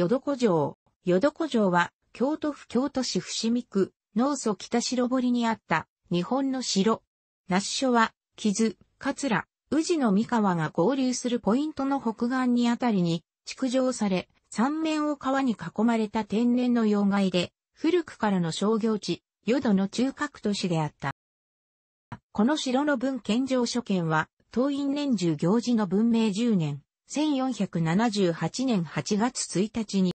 淀ど城。淀ど城は、京都府京都市伏見区、農祖北城堀にあった、日本の城。那須署は、木津、桂、宇治の三河が合流するポイントの北岸にあたりに、築城され、三面を川に囲まれた天然の要害で、古くからの商業地、淀の中核都市であった。この城の文献上所見は、東院年中行事の文明10年、1478年8月1日に、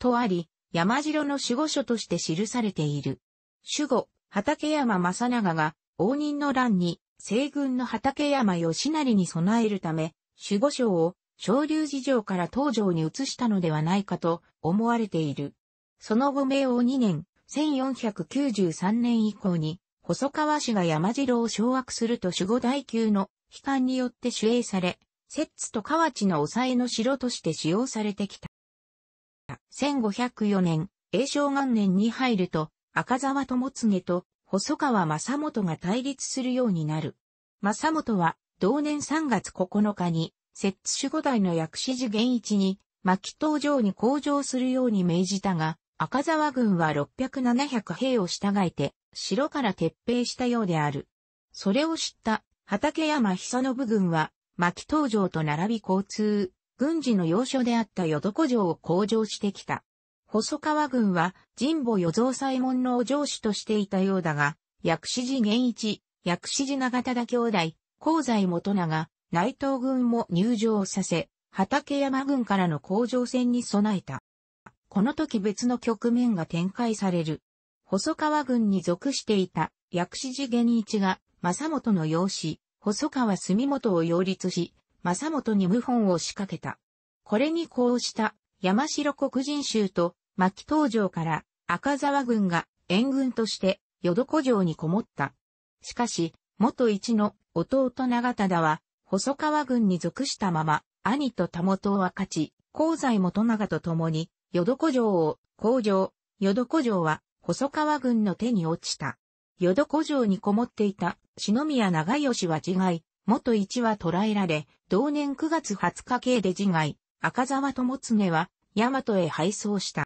とあり、山城の守護所として記されている。守護、畠山正長が、応仁の乱に、西軍の畠山義成に備えるため、守護所を、昇竜寺城から東城に移したのではないかと思われている。その後明王2年、1493年以降に、細川氏が山城を掌握すると守護大級の悲観によって守衛され、摂津と河内の抑えの城として使用されてきた。1504年、永正元年に入ると、赤沢友次と細川正元が対立するようになる。正元は、同年3月9日に、摂津守護代の薬師寺源一に、牧東城に向上するように命じたが、赤沢軍は600-700兵を従えて、城から撤兵したようである。それを知った、畠山久信軍は、牧東城と並び交通、軍事の要所であった淀子城を向上してきた。細川軍は神保与蔵左衛門のお城主としていたようだが、薬師寺源一、薬師寺長忠兄弟、香西元長、内藤軍も入城させ、畠山軍からの甲状戦に備えた。この時別の局面が展開される。細川軍に属していた薬師寺源一が、正元の養子、細川住元を擁立し、正元に謀反を仕掛けた。これにこうした山城黒人衆と牧東城から赤沢軍が援軍として淀古城にこもった。しかし、元一の弟長忠は細川軍に属したまま兄と田元は勝ち、香西元長と共に淀古城を工場、淀古城は細川軍の手に落ちた。淀古城にこもっていた、篠宮長吉は自害、元一は捕らえられ、同年9月20日刑で自害、赤沢友常は、大和へ敗走した。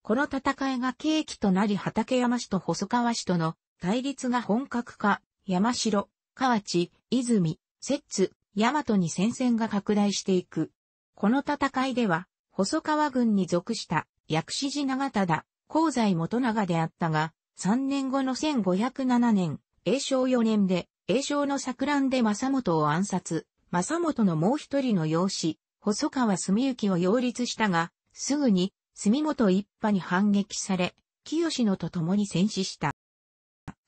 この戦いが契機となり畠山氏と細川氏との対立が本格化、山城、河内、泉、摂津、大和に戦線が拡大していく。この戦いでは、細川軍に属した薬師寺長忠、香西元長であったが、3年後の1507年、永正4年で、永正の錯乱で正本を暗殺、正本のもう一人の養子、細川住之を擁立したが、すぐに、住本一派に反撃され、清野と共に戦死した。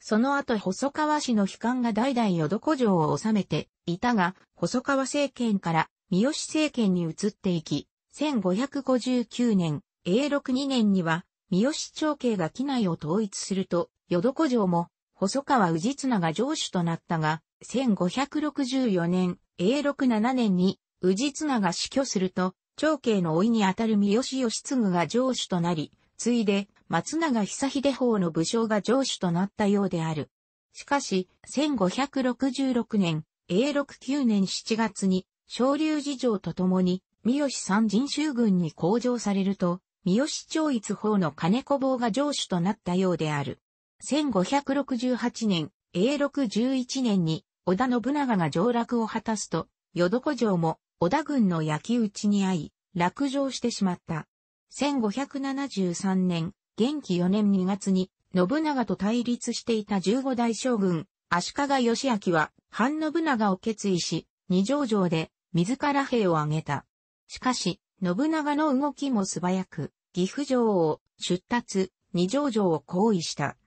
その後細川氏の悲観が代々淀古城を治めていたが、細川政権から三好政権に移っていき、1559年、永禄2年には三好長慶が機内を統一すると、淀子城も、細川氏綱が城主となったが、1564年、永禄7年に、氏綱が死去すると、長慶の老いにあたる三好義継が城主となり、ついで、松永久秀法の武将が城主となったようである。しかし、1566年、永禄9年7月に、昇竜寺城と共に、三好三人衆軍に向上されると、三好町一方の金子坊が城主となったようである。1568年、永禄11年に、織田信長が上落を果たすと、淀子城も織田軍の焼き討ちに遭い、落城してしまった。1573年、元気4年2月に、信長と対立していた15代将軍、足利義明は、反信長を決意し、二条城で、自ら兵を挙げた。しかし、信長の動きも素早く、岐阜城を出立、二条城を行為した。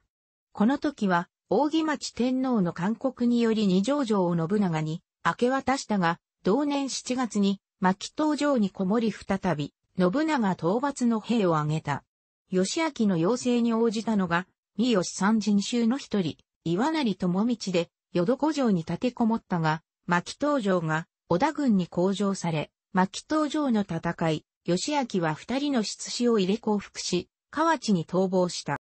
この時は、扇町天皇の勧告により二条城を信長に明け渡したが、同年7月に、牧東城にこもり再び、信長討伐の兵を挙げた。義明の要請に応じたのが、三吉三人衆の一人、岩成智道で、淀子城に立てこもったが、牧東城が、織田軍に向上され、牧東城の戦い、義明は二人の出資を入れ降伏し、河内に逃亡した。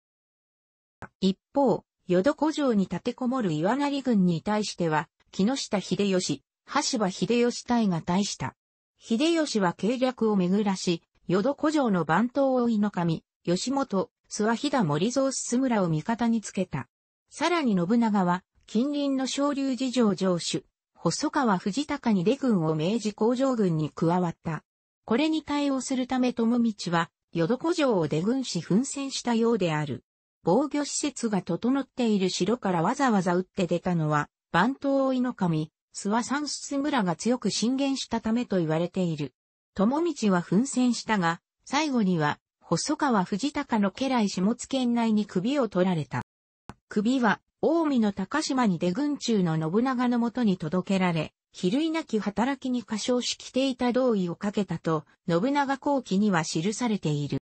一方、淀古城に立てこもる岩成軍に対しては、木下秀吉、橋場秀吉隊が対した。秀吉は計略を巡らし、淀古城の番頭を井の上、吉本、諏訪飛田森蔵進村を味方につけた。さらに信長は、近隣の昇竜寺城城主、細川藤高に出軍を明治工場軍に加わった。これに対応するため友道は、淀古城を出軍し奮戦したようである。防御施設が整っている城からわざわざ撃って出たのは、番頭追の神、諏訪三出村が強く進言したためと言われている。友道は奮戦したが、最後には、細川藤高の家来下津県内に首を取られた。首は、近江の高島に出軍中の信長のもとに届けられ、比類なき働きに過小し着ていた同意をかけたと、信長後期には記されている。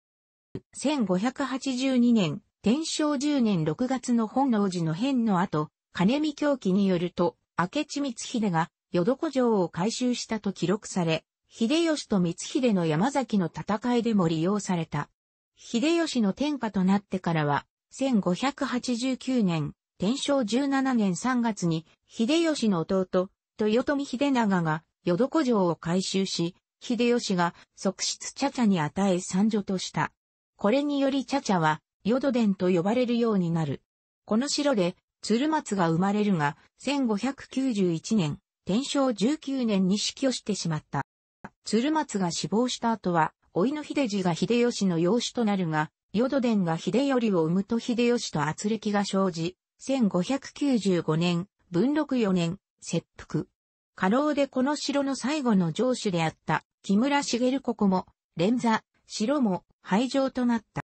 1582年、天正10年6月の本能寺の変の後、金見狂気によると、明智光秀が、淀子城を改修したと記録され、秀吉と光秀の山崎の戦いでも利用された。秀吉の天下となってからは、1589年、天正17年3月に、秀吉の弟、豊臣秀長が、淀古城を改修し、秀吉が側室茶々に与え参女とした。これにより茶々は、淀殿と呼ばれるようになる。この城で、鶴松が生まれるが、1591年、天正19年に死去してしまった。鶴松が死亡した後は、老いの秀次が秀吉の養子となるが、淀殿が秀頼を産むと秀吉と圧力が生じ、1595年、文禄4年、切腹。過労でこの城の最後の城主であった木村茂ここも、連座、城も廃城となった。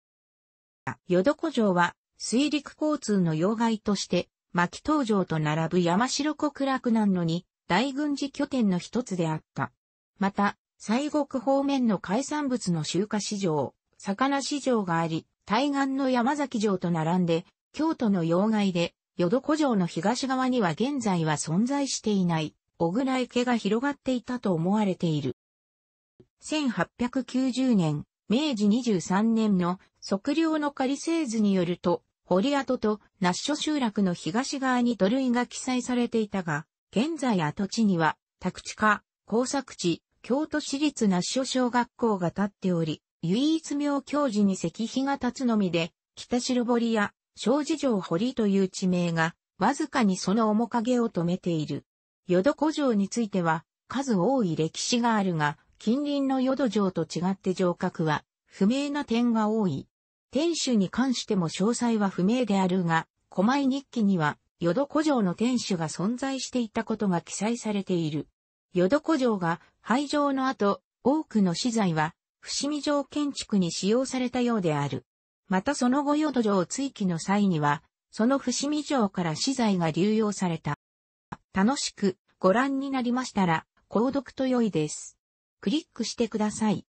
淀子城は水陸交通の要害として、牧東城と並ぶ山城国楽南のに大軍事拠点の一つであった。また、西国方面の海産物の集荷市場、魚市場があり、対岸の山崎城と並んで、京都の要害で、淀古城の東側には現在は存在していない、小倉池が広がっていたと思われている。1890年、明治23年の測量の仮製図によると、堀跡と那須諸集落の東側に土塁が記載されていたが、現在跡地には、宅地化、工作地、京都市立那須諸小学校が建っており、唯一名教授に石碑が立つのみで、北白堀や小事城堀という地名が、わずかにその面影を止めている。淀古城については、数多い歴史があるが、近隣の淀城と違って城郭は、不明な点が多い。天守に関しても詳細は不明であるが、狛江日記には、淀古城の天守が存在していたことが記載されている。淀古城が廃城の後、多くの資材は、伏見城建築に使用されたようである。またその後淀城追記の際には、その伏見城から資材が流用された。楽しくご覧になりましたら、購読と良いです。クリックしてください。